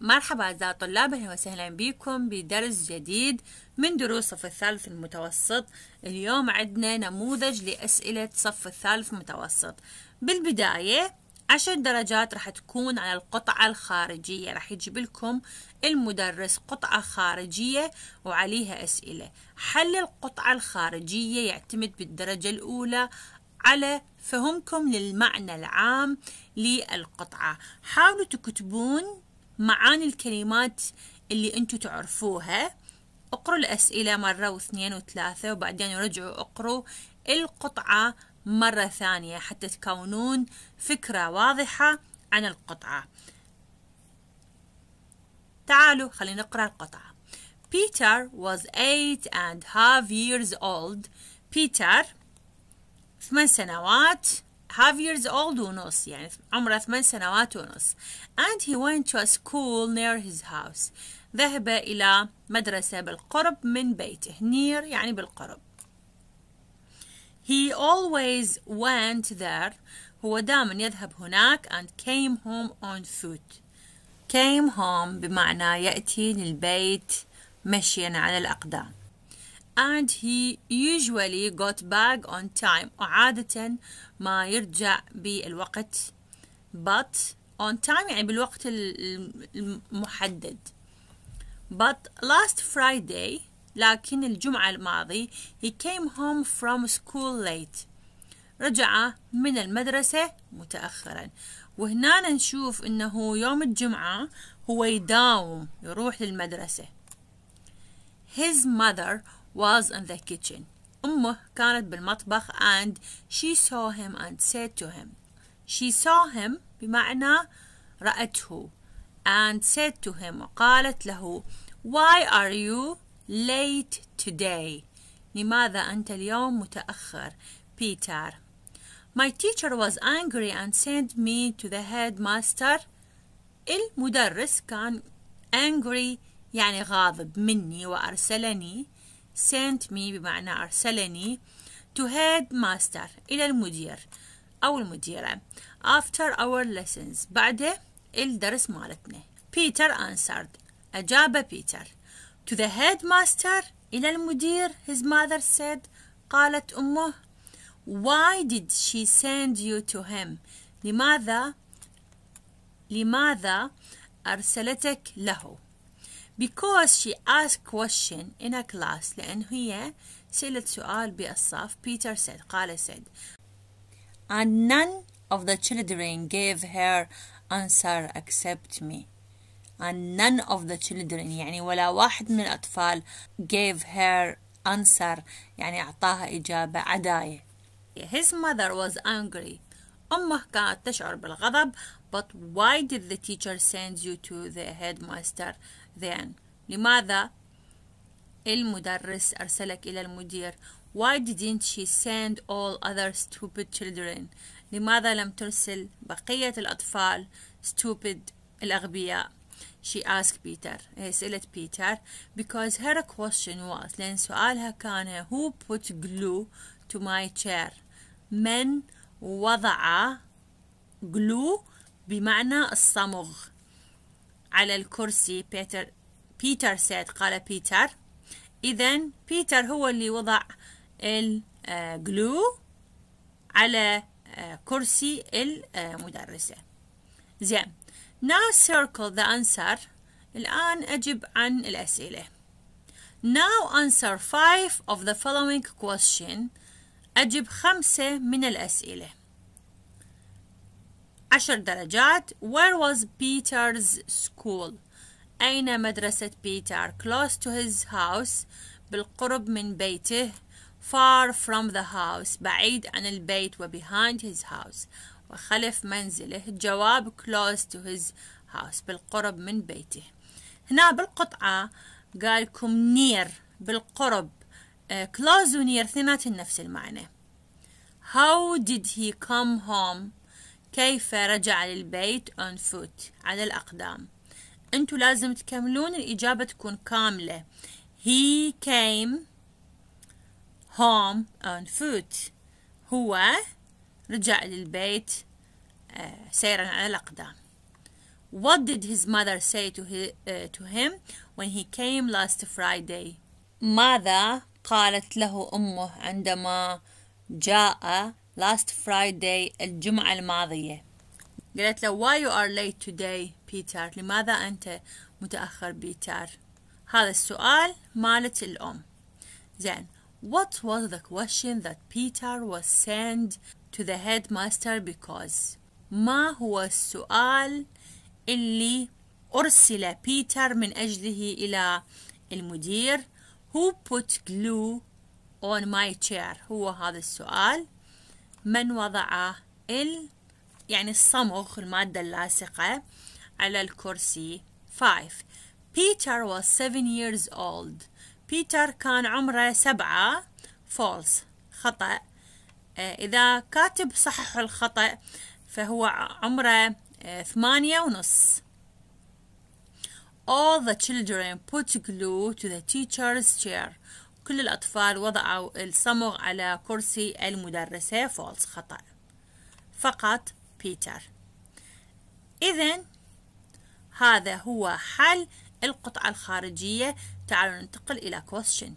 مرحبا أعزائي الطلاب أهلا وسهلا بكم بدرس جديد من دروس صف الثالث المتوسط اليوم عندنا نموذج لأسئلة صف الثالث متوسط بالبداية عشر درجات راح تكون على القطعة الخارجية راح يجيب لكم المدرس قطعة خارجية وعليها أسئلة حل القطعة الخارجية يعتمد بالدرجة الأولى على فهمكم للمعنى العام للقطعة حاولوا تكتبون معاني الكلمات اللي انتو تعرفوها اقروا الأسئلة مرة واثنين وثلاثة وبعدين رجعوا اقروا القطعة مرة ثانية حتى تكونون فكرة واضحة عن القطعة تعالوا خلينا نقرأ القطعة Peter was eight and half years old Peter ثمان سنوات half years old ونص يعني عمره ثمان سنوات ونص and he went to a school near his house ذهب إلى مدرسة بالقرب من بيته near يعني بالقرب he always went there هو دائما يذهب هناك and came home on foot came home بمعنى يأتي للبيت مشيا على الأقدام and he usually got back on time وعادة ما يرجع بالوقت but on time يعني بالوقت المحدد but last Friday لكن الجمعة الماضي he came home from school late رجع من المدرسة متأخرا وهنا نشوف انه يوم الجمعة هو يداوم يروح للمدرسة his mother was in the kitchen أمه كانت بالمطبخ and she saw him and said to him she saw him بمعنى رأته and said to him وقالت له why are you late today لماذا أنت اليوم متأخر بيتر My teacher was angry and sent me to the headmaster المدرس كان angry يعني غاضب مني وأرسلني sent me بمعنى أرسلني to head master إلى المدير أو المديرة after our lessons بعد الدرس مالتنا Peter answered أجاب بيتر to the headmaster إلى المدير his mother said قالت أمه why did she send you to him لماذا لماذا أرسلتك له because she asked question in a class لأن هي سألت سؤال بالصف Peter said قال said and none of the children gave her answer except me and none of the children يعني ولا واحد من الأطفال gave her answer يعني أعطاها إجابة عداية his mother was angry أمه كانت تشعر بالغضب but why did the teacher send you to the headmaster then لماذا المدرس أرسلك إلى المدير Why didn't she send all other stupid children لماذا لم ترسل بقية الأطفال stupid الأغبياء She asked Peter هي سألت بيتر because her question was لأن سؤالها كان who put glue to my chair من وضع glue بمعنى الصمغ على الكرسي بيتر بيتر سيد قال بيتر إذا بيتر هو اللي وضع الجلو آه، على آه، كرسي المدرسة زين now circle the answer الآن أجب عن الأسئلة now answer five of the following question أجب خمسة من الأسئلة عشر درجات Where was Peter's school? أين مدرسة بيتر close to his house بالقرب من بيته far from the house بعيد عن البيت و behind his house وخلف منزله الجواب close to his house بالقرب من بيته هنا بالقطعة قالكم near بالقرب uh, close و near ثنات النفس المعنى how did he come home كيف رجع للبيت on foot على الأقدام أنتوا لازم تكملون الإجابة تكون كاملة he came home on foot هو رجع للبيت آه، سيرا على الأقدام What did his mother say to, he, uh, to him when he came last Friday? ماذا قالت له أمه عندما جاء last Friday الجمعة الماضية قالت له why you are late today Peter لماذا أنت متأخر بيتر هذا السؤال مالت الأم زين What was the question that Peter was sent to the headmaster because ما هو السؤال اللي أرسل بيتر من أجله إلى المدير Who put glue on my chair هو هذا السؤال من وضع ال يعني الصمغ المادة اللاصقة على الكرسي 5 Peter was 7 years old بيتر كان عمره سبعة false خطأ آه، إذا كاتب صحح الخطأ فهو عمره آه، ثمانية ونص All the children put glue to the teacher's chair كل الأطفال وضعوا الصمغ على كرسي المدرسة فولس خطأ فقط بيتر إذا هذا هو حل القطعة الخارجية تعالوا ننتقل إلى question 2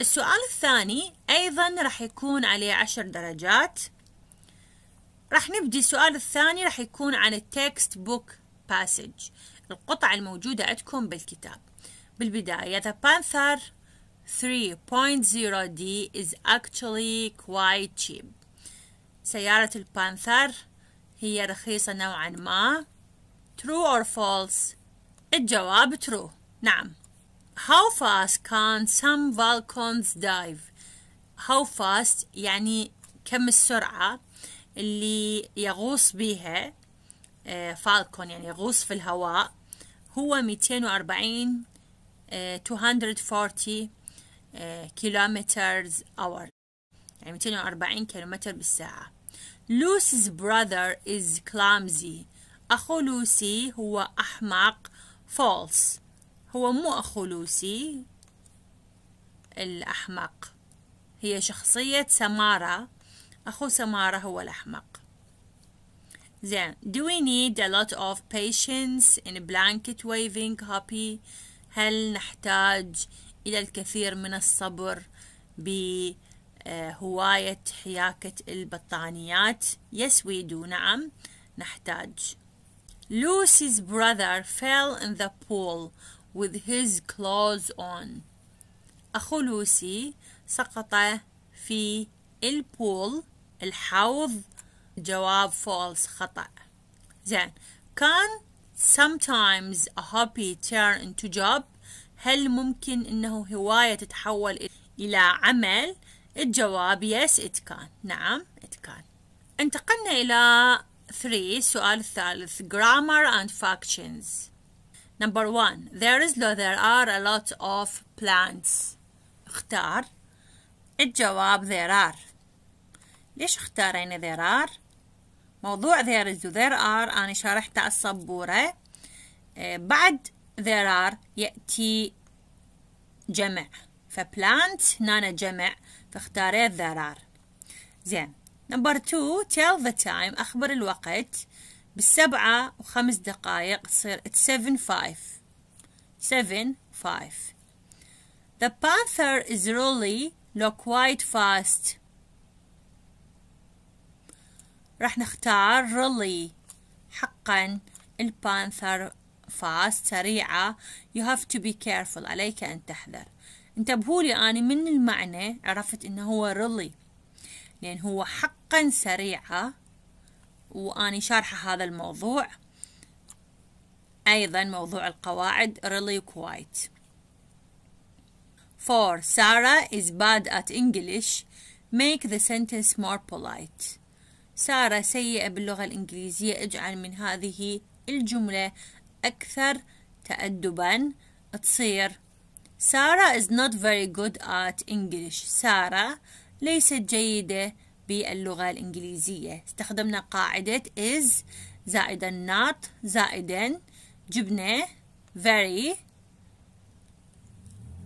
السؤال الثاني أيضا راح يكون عليه عشر درجات راح نبدي السؤال الثاني راح يكون عن التكست بوك باسج القطع الموجودة عندكم بالكتاب بالبداية the Panther 3.0D is actually quite cheap سيارة البانثر هي رخيصة نوعا ما true or false الجواب true نعم how fast can some falcons dive how fast يعني كم السرعة اللي يغوص بها فالكون آه، يعني يغوص في الهواء هو 240 240 آه، uh, آه، kilometers يعني 240 كيلومتر بالساعة لوسي's brother is clumsy أخو لوسي هو أحمق false هو مو أخو لوسي الأحمق هي شخصية سمارة أخو سمارة هو الأحمق زين do we need a lot of patience in blanket waving copy هل نحتاج إلى الكثير من الصبر بهواية آه، حياكة البطانيات؟ Yes we do نعم نحتاج Lucy's brother fell in the pool with his clothes on أخو لوسي سقط في البول الحوض جواب false خطأ زين كان sometimes a hobby turn into job هل ممكن انه هواية تتحول الى عمل الجواب yes it can نعم it can انتقلنا الى 3 السؤال الثالث grammar and functions number 1 there is no, there are a lot of plants اختار الجواب there are ليش اختارين there are موضوع there is there are أنا شرحته السبورة بعد there are يأتي جمع فبلانت نانا جمع فاختاريت there are زين نمبر تو tell the time أخبر الوقت بالسبعة وخمس دقايق تصير it's seven five seven five The panther is really look quite fast راح نختار really حقا البانثر فاست سريعة you have to be careful عليك أن تحذر انتبهوا لي أنا من المعنى عرفت إنه هو really لأن هو حقا سريعة وأني شارحة هذا الموضوع أيضا موضوع القواعد really quite For Sarah is bad at English make the sentence more polite سارة سيئة باللغة الإنجليزية اجعل من هذه الجملة أكثر تأدبا تصير سارة is not very good at English سارة ليست جيدة باللغة الإنجليزية استخدمنا قاعدة is زائدا not زائدا جبنا very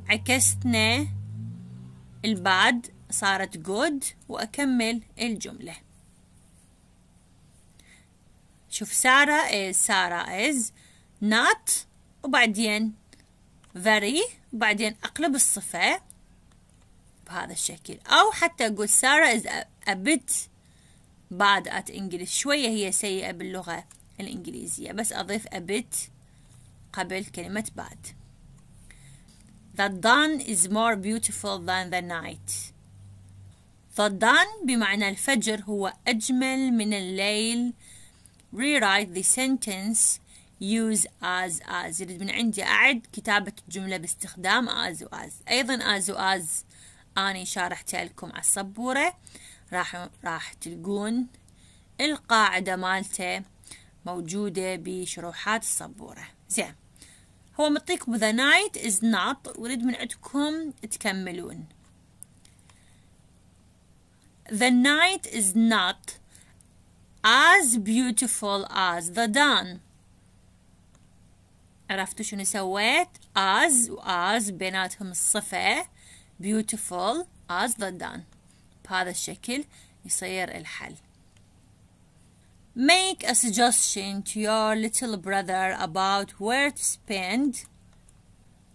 عكستنا الباد صارت good وأكمل الجملة شوف سارة is سارة is not وبعدين very وبعدين أقلب الصفة بهذا الشكل أو حتى أقول سارة is a bit bad at English شوية هي سيئة باللغة الإنجليزية بس أضيف a bit قبل كلمة bad The dawn is more beautiful than the night The dawn بمعنى الفجر هو أجمل من الليل rewrite the sentence use as as يريد من عندي أعد كتابة الجملة باستخدام as و as أيضا as و as أني شارحتها لكم على السبورة راح راح تلقون القاعدة مالته موجودة بشروحات السبورة زين هو مطيكم the night is not وريد من عندكم تكملون the night is not as beautiful as the dawn عرفتوا شنو سويت as as بيناتهم الصفة beautiful as the dawn بهذا الشكل يصير الحل Make a suggestion to your little brother about where to spend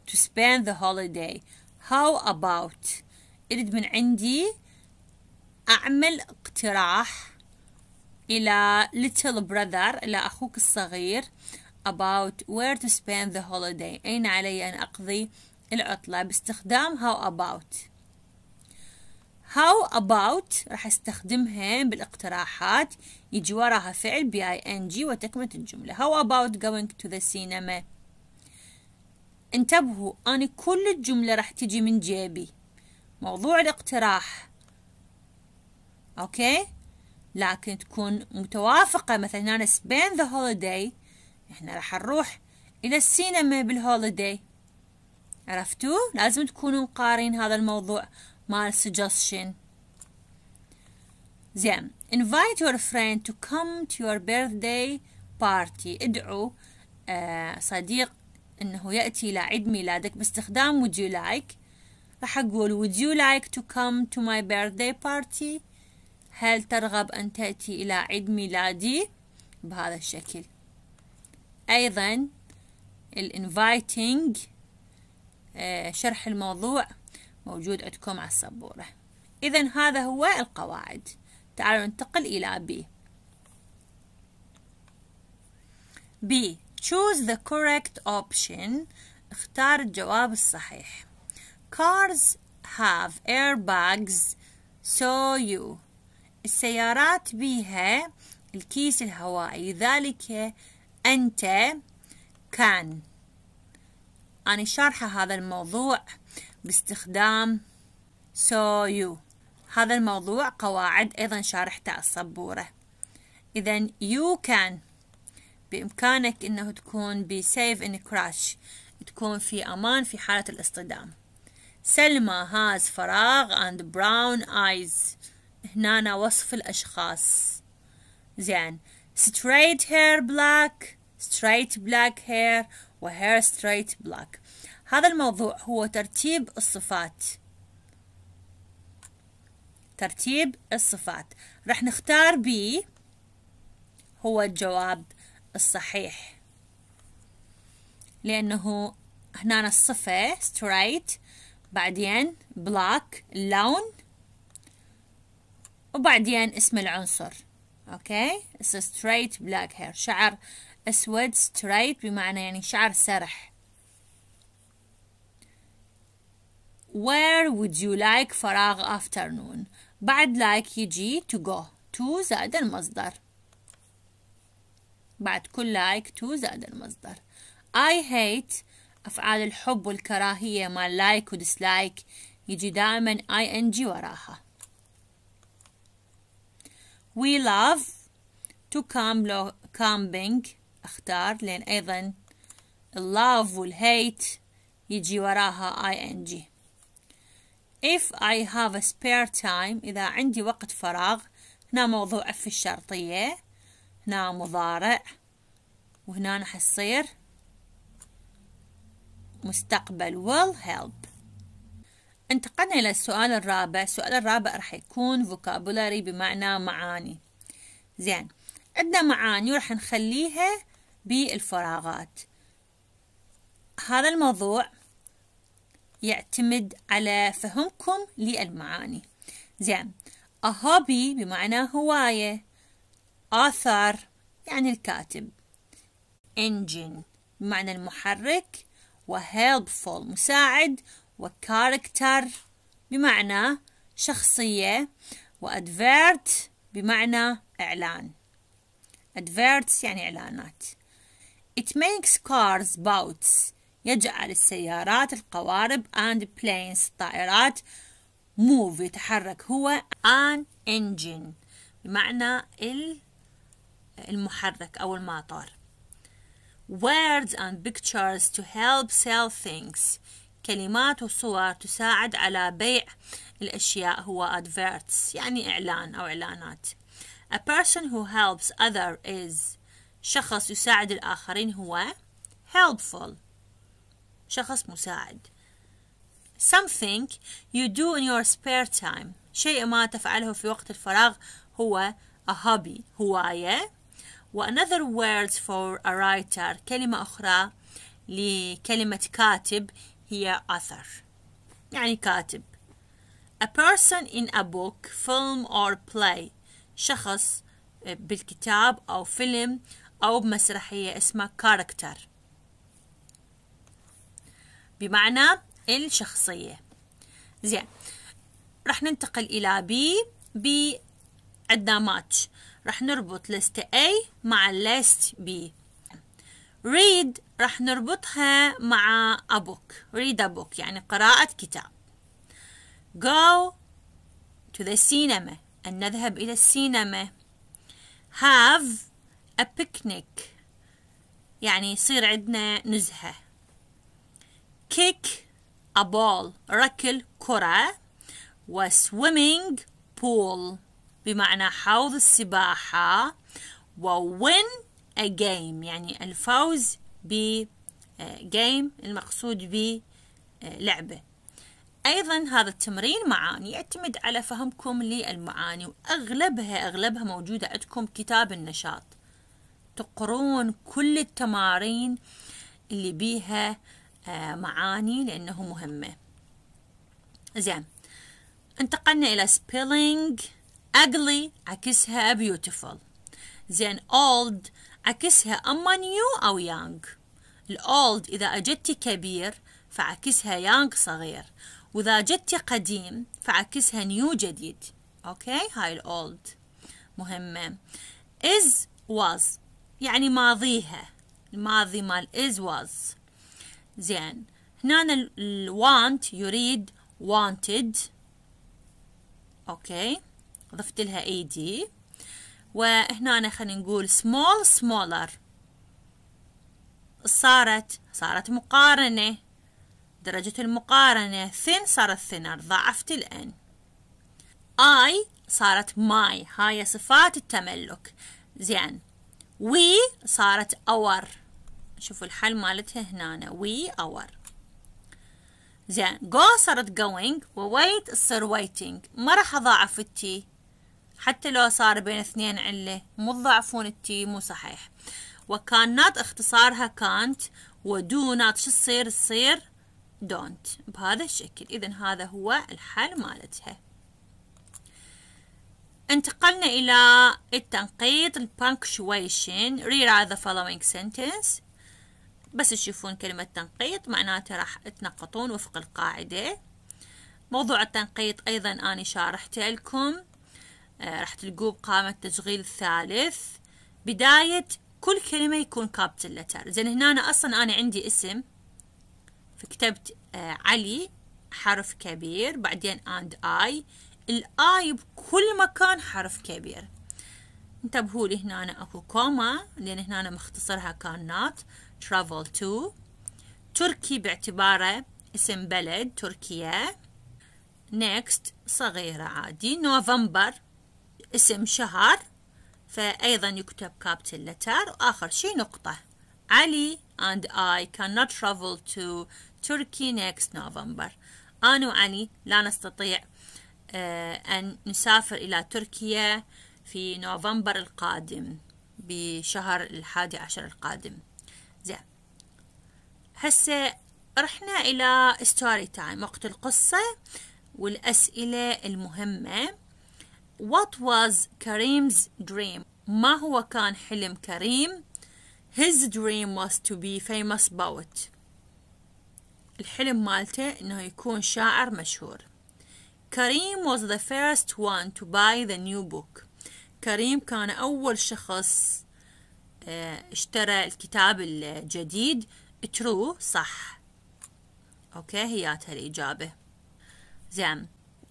to spend the holiday. How about? أريد من عندي أعمل اقتراح إلى little brother إلى أخوك الصغير about where to spend the holiday أين علي أن أقضي العطلة باستخدام how about how about راح استخدمها بالاقتراحات يجي وراها فعل بي اي ان جي وتكملة الجملة how about going to the cinema انتبهوا أنا كل الجملة راح تجي من جيبي موضوع الاقتراح أوكي لكن تكون متوافقة مثلا هنا spend the holiday احنا راح نروح إلى السينما بالهوليداي عرفتوا؟ لازم تكونوا مقارين هذا الموضوع مال suggestion زين invite your friend to come to your birthday party ادعو آه صديق انه يأتي إلى عيد ميلادك باستخدام would you like راح أقول would you like to come to my birthday party هل ترغب أن تأتي إلى عيد ميلادي بهذا الشكل أيضا inviting آه، شرح الموضوع موجود عندكم على السبورة إذا هذا هو القواعد تعالوا ننتقل إلى B B choose the correct option اختار الجواب الصحيح cars have airbags so you السيارات بيها الكيس الهوائي ذلك أنت كان أنا شارحة هذا الموضوع باستخدام so you هذا الموضوع قواعد أيضا شارحته الصبورة إذا يو كان بإمكانك أنه تكون in a crash تكون في أمان في حالة الاصطدام سلمى هاز فراغ and brown eyes هنا وصف الأشخاص زين straight hair black straight black hair و hair straight black هذا الموضوع هو ترتيب الصفات ترتيب الصفات راح نختار B هو الجواب الصحيح لأنه هنا الصفة straight بعدين black اللون وبعدين اسم العنصر اوكي it's a straight black hair شعر اسود ستريت بمعنى يعني شعر سرح where would you like فراغ afternoon بعد like يجي to go to زائد المصدر بعد كل like to زائد المصدر I hate أفعال الحب والكراهية مال like وديسلايك يجي دائما ing وراها we love to camp camping اختار لأن أيضا love hate يجي وراها ing if I have a spare time إذا عندي وقت فراغ هنا موضوع في الشرطية هنا مضارع وهنا حصير مستقبل will help انتقلنا إلى السؤال الرابع السؤال الرابع راح يكون vocabulary بمعنى معاني زين عندنا معاني وراح نخليها بالفراغات هذا الموضوع يعتمد على فهمكم للمعاني زين a hobby بمعنى هواية author يعني الكاتب engine بمعنى المحرك و helpful مساعد وكاركتر بمعنى شخصية وأدفيرت بمعنى إعلان adverts يعني إعلانات It makes cars boats يجعل السيارات القوارب and planes الطائرات move يتحرك هو an engine بمعنى المحرك أو المطار words and pictures to help sell things كلمات وصور تساعد على بيع الأشياء هو adverts يعني إعلان أو إعلانات A person who helps other is شخص يساعد الآخرين هو helpful شخص مساعد something you do in your spare time شيء ما تفعله في وقت الفراغ هو a hobby هواية و another word for a writer كلمة أخرى لكلمة كاتب هي author يعني كاتب a person in a book film or play شخص آه، بالكتاب أو فيلم أو بمسرحية اسمها character بمعنى الشخصية زين رح ننتقل إلى B B عندنا match رح نربط list A مع list B read رح نربطها مع a book read a book يعني قراءة كتاب go to the cinema أن نذهب إلى السينما have a picnic يعني يصير عندنا نزهة kick a ball ركل كرة و swimming pool بمعنى حوض السباحة و win a game يعني الفوز ب آه، game المقصود ب آه، لعبة أيضا هذا التمرين معاني يعتمد على فهمكم للمعاني وأغلبها أغلبها موجودة عندكم كتاب النشاط تقرون كل التمارين اللي بيها آه، معاني لأنه مهمة زين انتقلنا إلى spelling ugly عكسها beautiful زين old عكسها أما نيو أو يانغ الأولد إذا أجدتي كبير فعكسها يانغ صغير وإذا أجدتي قديم فعكسها نيو جديد أوكي هاي الأولد مهمة is was يعني ماضيها الماضي مال is was زين هنا ال want يريد wanted اوكي ضفت لها دي وهنا خلينا نقول small smaller صارت صارت مقارنة درجة المقارنة thin صارت thinner ضعفت الان I صارت my هاي صفات التملك زين we صارت our شوفوا الحل مالتها هنا we our زين go صارت going wait تصير waiting ما راح اضاعف التي حتى لو صار بين اثنين علة مو تضاعفون التي مو صحيح وكانت اختصارها كانت نات شو تصير تصير دونت بهذا الشكل إذا هذا هو الحل مالتها انتقلنا إلى التنقيط البانكشويشن rewrite the following sentence بس تشوفون كلمة تنقيط معناته راح تنقطون وفق القاعدة موضوع التنقيط أيضا أنا شارحته لكم آه، راح تلقوه بقائمة تشغيل الثالث بداية كل كلمة يكون كابتل لتر زين هنا أنا أصلا أنا عندي اسم فكتبت آه، علي حرف كبير بعدين and I الاي بكل مكان حرف كبير انتبهوا لي هنا أنا اكو كوما لان هنا أنا مختصرها كان not travel to تركي باعتباره اسم بلد تركيا next صغيرة عادي نوفمبر اسم شهر فأيضا يكتب كابتل لتر وآخر شيء نقطة علي and I cannot travel to Turkey next November أنا وعلي لا نستطيع آه، أن نسافر إلى تركيا في نوفمبر القادم بشهر الحادي عشر القادم زين هسه رحنا إلى ستوري تايم وقت القصة والأسئلة المهمة What was Kareem's dream? ما هو كان حلم كريم؟ His dream was to be famous poet. الحلم مالته إنه يكون شاعر مشهور. كريم was the first one to buy the new book. كريم كان أول شخص آه، اشترى الكتاب الجديد true صح. أوكي هياتها الإجابة. زين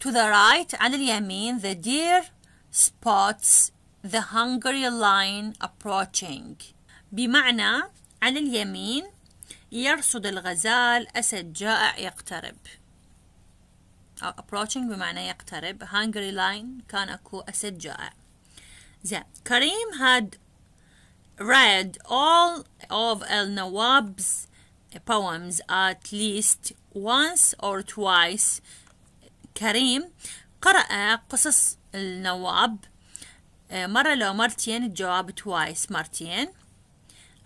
To the right, the اليمين, the deer spots the Hungarian line approaching. بمعنى عن اليمين يرصد الغزال أسد جائع يقترب. approaching بمعنى يقترب. Hungarian line كان أكو أسد جائع. زين. كريم had read all of El Nawab's poems at least once or twice كريم قرأ قصص النواب آه، مرة لو مرتين الجواب twice مرتين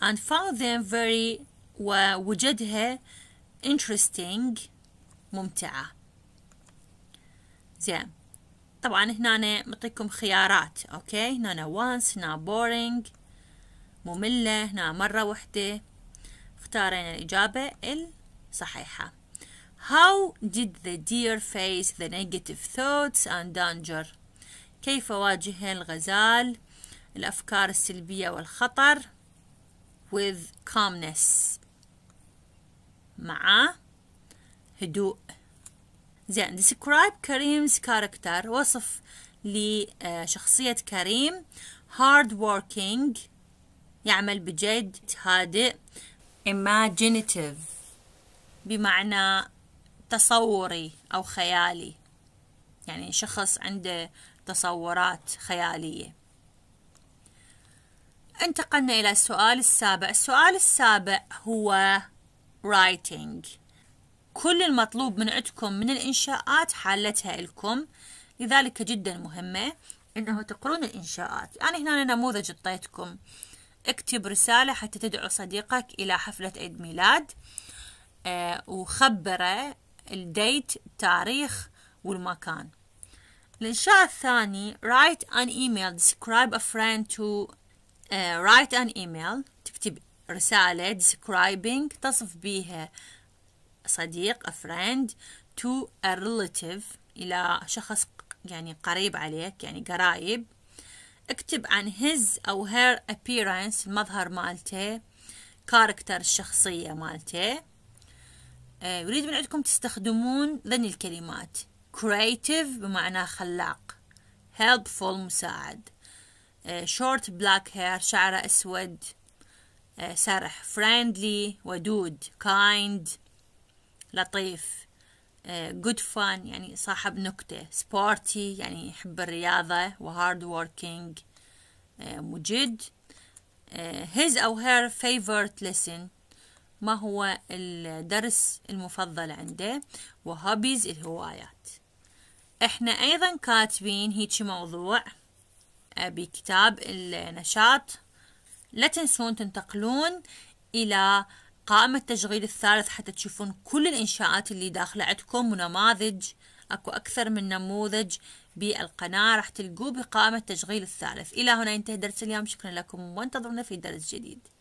and found them very ووجدها interesting ممتعة زين طبعا هنا معطيكم خيارات اوكي هنا once هنا boring مملة هنا مرة وحدة اختارينا الإجابة الصحيحة How did the deer face the negative thoughts and danger? كيف واجه الغزال الأفكار السلبية والخطر with calmness مع هدوء زين describe كريم's character وصف لشخصية كريم hard working يعمل بجد هادئ imaginative بمعنى تصوري أو خيالي يعني شخص عنده تصورات خيالية انتقلنا إلى السؤال السابع السؤال السابع هو writing كل المطلوب من عندكم من الإنشاءات حالتها لكم لذلك جدا مهمة إنه تقرون الإنشاءات أنا يعني هنا نموذج اعطيتكم اكتب رسالة حتى تدعو صديقك إلى حفلة عيد ميلاد آه، وخبره الديت التاريخ والمكان الإنشاء الثاني write an email describe a friend to uh, write an email تكتب رسالة describing تصف بيها صديق a friend to a relative إلى شخص يعني قريب عليك يعني قرايب اكتب عن his أو her appearance المظهر مالته character الشخصية مالته يريد آه، من عندكم تستخدمون ذني الكلمات creative بمعنى خلاق helpful مساعد آه، short black hair شعره أسود آه، سرح friendly ودود kind لطيف good fun يعني صاحب نكتة sporty يعني يحب الرياضة و hard working مجد his or her favorite lesson ما هو الدرس المفضل عنده وهوبيز الهوايات احنا ايضا كاتبين هيجي موضوع آه، بكتاب النشاط لا تنسون تنتقلون الى قائمة التشغيل الثالث حتى تشوفون كل الإنشاءات اللي داخلة عندكم ونماذج أكو أكثر من نموذج بالقناة راح تلقوه بقائمة التشغيل الثالث إلى هنا ينتهي درس اليوم شكرا لكم وانتظرونا في درس جديد